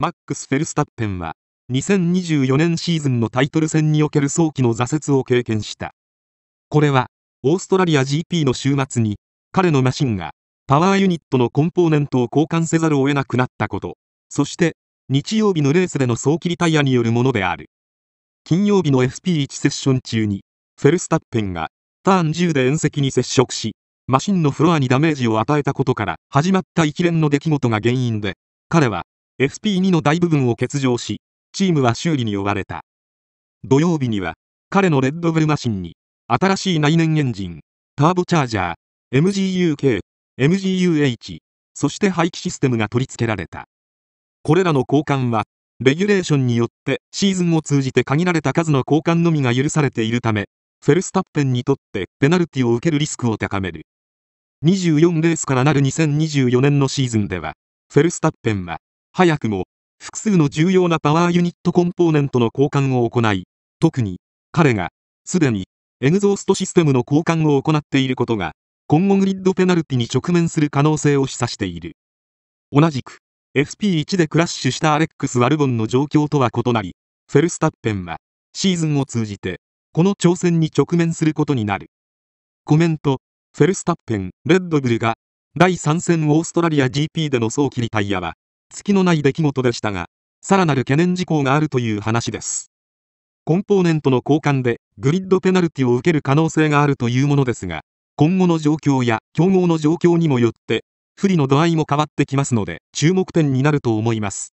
マックス・フェルスタッペンは2024年シーズンのタイトル戦における早期の挫折を経験したこれはオーストラリア GP の週末に彼のマシンがパワーユニットのコンポーネントを交換せざるを得なくなったことそして日曜日のレースでの早期リタイアによるものである金曜日の FP1 セッション中にフェルスタッペンがターン10で縁石に接触しマシンのフロアにダメージを与えたことから始まった一連の出来事が原因で彼は FP2 の大部分を欠場し、チームは修理に追われた。土曜日には、彼のレッドブルマシンに、新しい内燃エンジン、ターボチャージャー、MGUK、MGUH、そして排気システムが取り付けられた。これらの交換は、レギュレーションによってシーズンを通じて限られた数の交換のみが許されているため、フェルスタッペンにとってペナルティを受けるリスクを高める。24レースからなる2024年のシーズンでは、フェルスタッペンは早くも複数の重要なパワーユニットコンポーネントの交換を行い、特に彼がすでにエグゾーストシステムの交換を行っていることが、今後グリッドペナルティに直面する可能性を示唆している。同じく FP1 でクラッシュしたアレックス・ワルボンの状況とは異なり、フェルスタッペンはシーズンを通じてこの挑戦に直面することになる。コメント、フェルスタッペン、レッドブルが第3戦オーストラリア GP での早期リタイアは月のない出来事でしたが、さらなる懸念事項があるという話です。コンポーネントの交換でグリッドペナルティを受ける可能性があるというものですが、今後の状況や競合の状況にもよって、不利の度合いも変わってきますので、注目点になると思います。